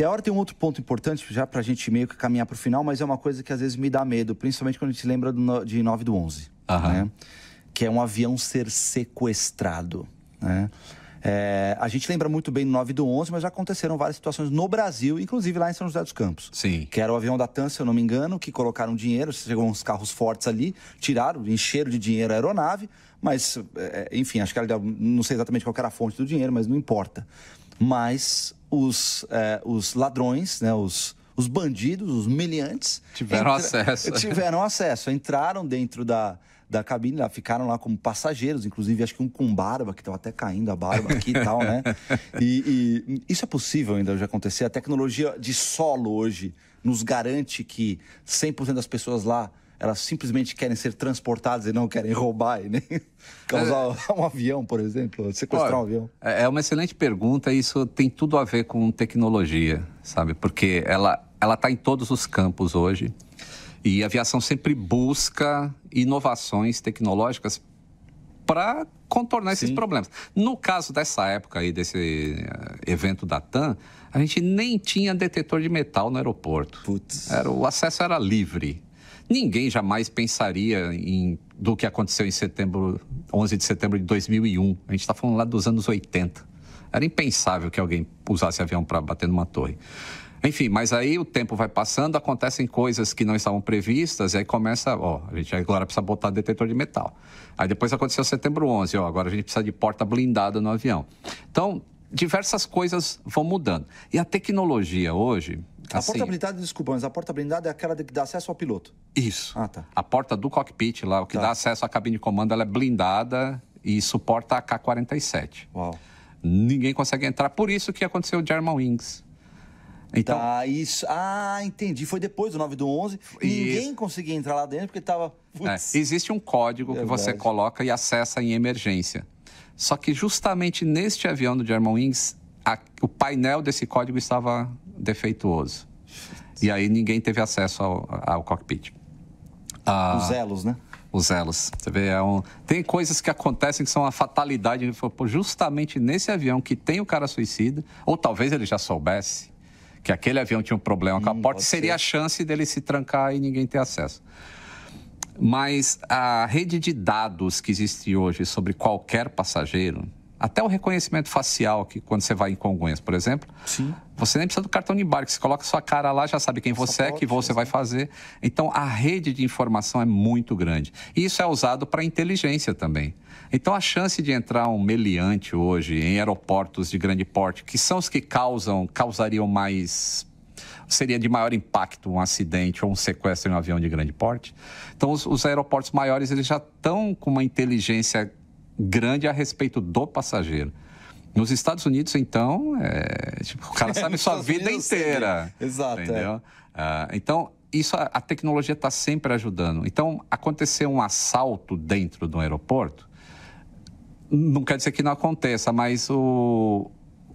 E agora tem um outro ponto importante, já para a gente meio que caminhar para o final, mas é uma coisa que às vezes me dá medo, principalmente quando a gente lembra do, de 9 do 11, né? que é um avião ser sequestrado. Né? É, a gente lembra muito bem do 9 do 11, mas já aconteceram várias situações no Brasil, inclusive lá em São José dos Campos. Sim. Que era o avião da TAM, se eu não me engano, que colocaram dinheiro, chegou uns carros fortes ali, tiraram, encheram de dinheiro a aeronave, mas, é, é, enfim, acho que era, não sei exatamente qual era a fonte do dinheiro, mas não importa. Mas os, é, os ladrões, né, os, os bandidos, os meliantes. Tiveram entra... acesso. Tiveram acesso, entraram dentro da, da cabine, lá, ficaram lá como passageiros, inclusive acho que um com barba, que estava até caindo a barba aqui e tal, né? E, e, isso é possível ainda hoje acontecer. A tecnologia de solo hoje nos garante que 100% das pessoas lá elas simplesmente querem ser transportadas e não querem roubar e nem causar é... um avião, por exemplo, sequestrar Olha, um avião? É, é uma excelente pergunta e isso tem tudo a ver com tecnologia, sabe? Porque ela ela está em todos os campos hoje e a aviação sempre busca inovações tecnológicas para contornar Sim. esses problemas. No caso dessa época aí, desse eh, evento da TAM, a gente nem tinha detetor de metal no aeroporto. Era, o acesso era livre. Ninguém jamais pensaria em, do que aconteceu em setembro, 11 de setembro de 2001. A gente está falando lá dos anos 80. Era impensável que alguém usasse avião para bater numa torre. Enfim, mas aí o tempo vai passando, acontecem coisas que não estavam previstas, e aí começa, ó, a gente agora precisa botar detetor de metal. Aí depois aconteceu setembro 11, ó, agora a gente precisa de porta blindada no avião. Então, diversas coisas vão mudando. E a tecnologia hoje. A assim, porta blindada, desculpa, mas a porta blindada é aquela que dá acesso ao piloto. Isso. Ah, tá. A porta do cockpit lá, o que tá. dá acesso à cabine de comando, ela é blindada e suporta a K-47. Uau. Ninguém consegue entrar. Por isso que aconteceu o Germanwings. Então, tá, isso. Ah, entendi. Foi depois do 9 do 11. E ninguém conseguia entrar lá dentro porque estava. É, existe um código é que verdade. você coloca e acessa em emergência. Só que justamente neste avião do Germanwings, a, o painel desse código estava defeituoso. E aí ninguém teve acesso ao, ao cockpit. Ah, os elos, né? Os elos. Você vê, é um... Tem coisas que acontecem que são uma fatalidade. Justamente nesse avião que tem o cara suicida, ou talvez ele já soubesse que aquele avião tinha um problema hum, com a hum, porta, seria ser. a chance dele se trancar e ninguém ter acesso. Mas a rede de dados que existe hoje sobre qualquer passageiro, até o reconhecimento facial, que quando você vai em Congonhas, por exemplo, Sim. você nem precisa do cartão de embarque, você coloca sua cara lá, já sabe quem você Passaporte, é, que voo você vai fazer. Então, a rede de informação é muito grande. E isso é usado para inteligência também. Então, a chance de entrar um meliante hoje em aeroportos de grande porte, que são os que causam, causariam mais seria de maior impacto um acidente ou um sequestro em um avião de grande porte. Então, os, os aeroportos maiores eles já estão com uma inteligência grande a respeito do passageiro. Nos Estados Unidos, então, é, tipo, o cara sabe sua vida Unidos, inteira. Sim. Exato. É. Entendeu? É. Uh, então, isso a, a tecnologia está sempre ajudando. Então, acontecer um assalto dentro do aeroporto, não quer dizer que não aconteça, mas o,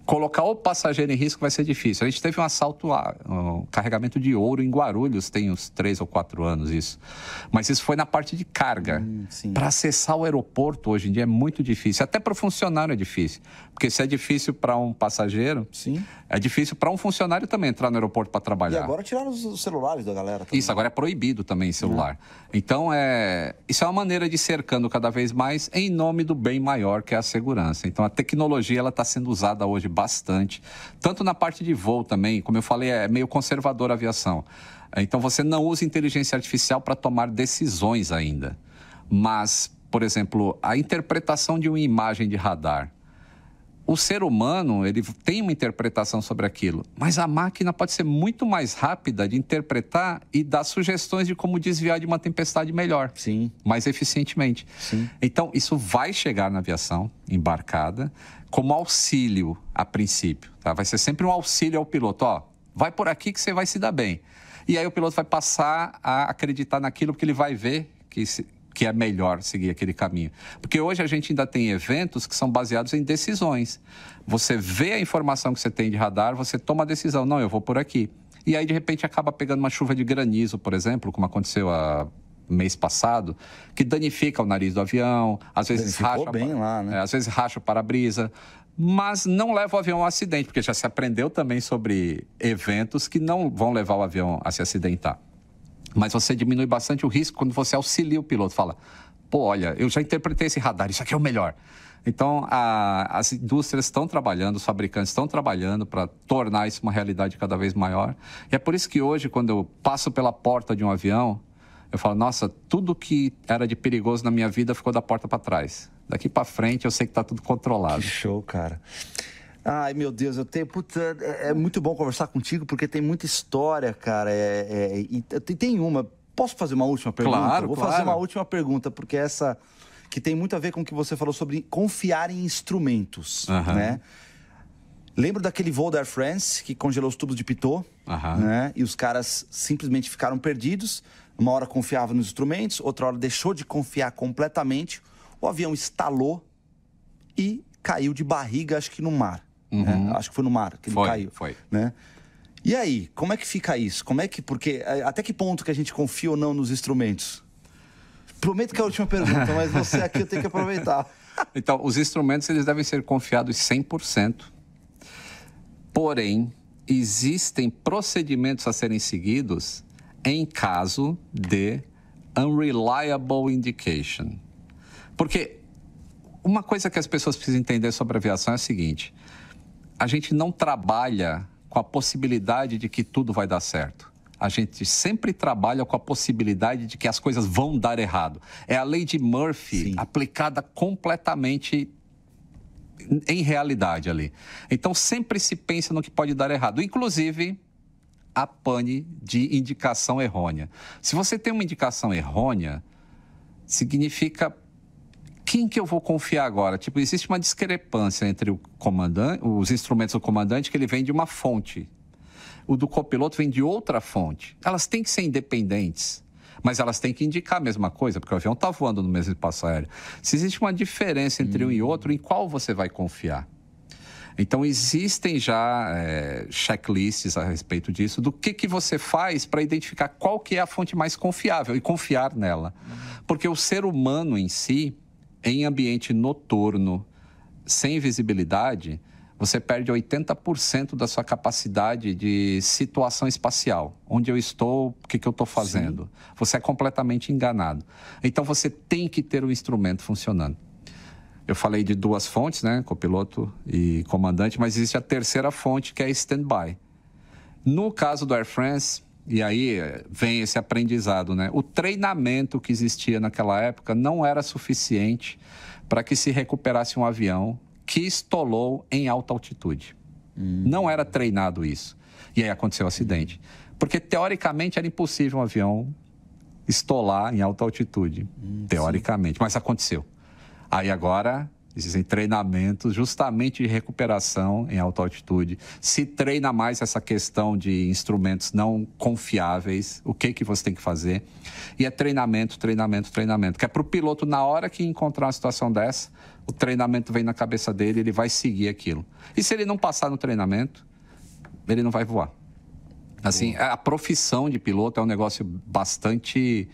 colocar o passageiro em risco vai ser difícil. A gente teve um assalto, um carregamento de ouro em Guarulhos, tem uns três ou quatro anos isso. Mas isso foi na parte de carga. Hum, para acessar o aeroporto hoje em dia é muito difícil. Até para o funcionário é difícil. Porque se é difícil para um passageiro, sim. é difícil para um funcionário também entrar no aeroporto para trabalhar. E agora tiraram os celulares da galera. Também. Isso, agora é proibido também né. celular. Hum. Então, é... isso é uma maneira de cercando cada vez mais em nome do bem maior, que é a segurança. Então, a tecnologia ela está sendo usada hoje bastante. Tanto na parte de voo também, como eu falei, é meio conservador a aviação. Então você não usa inteligência artificial para tomar decisões ainda. Mas, por exemplo, a interpretação de uma imagem de radar o ser humano ele tem uma interpretação sobre aquilo, mas a máquina pode ser muito mais rápida de interpretar e dar sugestões de como desviar de uma tempestade melhor, Sim. mais eficientemente. Sim. Então isso vai chegar na aviação embarcada como auxílio a princípio, tá? Vai ser sempre um auxílio ao piloto, ó, vai por aqui que você vai se dar bem. E aí o piloto vai passar a acreditar naquilo porque ele vai ver que, que é melhor seguir aquele caminho. Porque hoje a gente ainda tem eventos que são baseados em decisões. Você vê a informação que você tem de radar, você toma a decisão, não, eu vou por aqui. E aí, de repente, acaba pegando uma chuva de granizo, por exemplo, como aconteceu a mês passado, que danifica o nariz do avião, às vezes Danificou racha, bem lá, né? É, às vezes racha o para-brisa, mas não leva o avião ao acidente, porque já se aprendeu também sobre eventos que não vão levar o avião a se acidentar. Mas você diminui bastante o risco quando você auxilia o piloto. Fala, pô, olha, eu já interpretei esse radar, isso aqui é o melhor. Então, a, as indústrias estão trabalhando, os fabricantes estão trabalhando para tornar isso uma realidade cada vez maior. E é por isso que hoje, quando eu passo pela porta de um avião, eu falo, nossa, tudo que era de perigoso na minha vida ficou da porta para trás. Daqui para frente, eu sei que está tudo controlado. Que show, cara. Ai, meu Deus, eu tenho. Puta, é, é muito bom conversar contigo, porque tem muita história, cara. É, é, e tem uma. Posso fazer uma última pergunta? Claro, Vou claro. fazer uma última pergunta, porque essa. que tem muito a ver com o que você falou sobre confiar em instrumentos, uhum. né? Lembro daquele voo da Air France que congelou os tubos de pitô, uhum. né? E os caras simplesmente ficaram perdidos. Uma hora confiava nos instrumentos, outra hora deixou de confiar completamente. O avião estalou e caiu de barriga, acho que no mar. Uhum. Né? Acho que foi no mar que ele foi, caiu. Foi. Né? E aí, como é que fica isso? Como é que. Porque. É, até que ponto que a gente confia ou não nos instrumentos? Prometo que é a última pergunta, mas você aqui eu tenho que aproveitar. então, os instrumentos eles devem ser confiados 100%. Porém, existem procedimentos a serem seguidos em caso de unreliable indication. Porque uma coisa que as pessoas precisam entender sobre aviação é a seguinte: a gente não trabalha com a possibilidade de que tudo vai dar certo. A gente sempre trabalha com a possibilidade de que as coisas vão dar errado. É a lei de Murphy Sim. aplicada completamente em realidade ali. Então sempre se pensa no que pode dar errado, inclusive a pane de indicação errônea. Se você tem uma indicação errônea, significa quem que eu vou confiar agora? Tipo, existe uma discrepância entre o comandante, os instrumentos do comandante que ele vem de uma fonte. O do copiloto vem de outra fonte. Elas têm que ser independentes, mas elas têm que indicar a mesma coisa, porque o avião está voando no mesmo espaço aéreo. Se existe uma diferença entre um e hum. outro, em qual você vai confiar? Então, existem já é, checklists a respeito disso, do que, que você faz para identificar qual que é a fonte mais confiável e confiar nela. Uhum. Porque o ser humano em si, em ambiente noturno, sem visibilidade, você perde 80% da sua capacidade de situação espacial. Onde eu estou, o que, que eu estou fazendo? Sim. Você é completamente enganado. Então você tem que ter o um instrumento funcionando. Eu falei de duas fontes, né? Copiloto e comandante, mas existe a terceira fonte que é stand-by. No caso do Air France, e aí eh, vem esse aprendizado, né? O treinamento que existia naquela época não era suficiente para que se recuperasse um avião que estolou em alta altitude. Hum. Não era treinado isso. E aí aconteceu o acidente. Porque teoricamente era impossível um avião estolar em alta altitude. Hum, teoricamente, sim. mas aconteceu. Aí agora Existem treinamentos justamente de recuperação em alta altitude. Se treina mais essa questão de instrumentos não confiáveis, o que, que você tem que fazer. E é treinamento, treinamento, treinamento. Que é para o piloto, na hora que encontrar uma situação dessa, o treinamento vem na cabeça dele, ele vai seguir aquilo. E se ele não passar no treinamento, ele não vai voar. Assim, a profissão de piloto é um negócio bastante.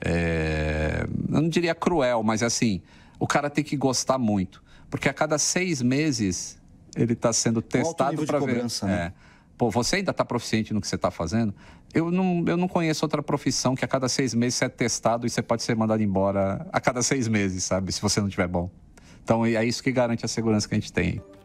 É, eu não diria cruel, mas assim, o cara tem que gostar muito. Porque a cada seis meses ele está sendo testado para ver. Cobrança, né? é. Pô, você ainda está proficiente no que você está fazendo? Eu não, eu não conheço outra profissão que a cada seis meses você é testado e você pode ser mandado embora a cada seis meses, sabe? Se você não tiver bom. Então é isso que garante a segurança que a gente tem.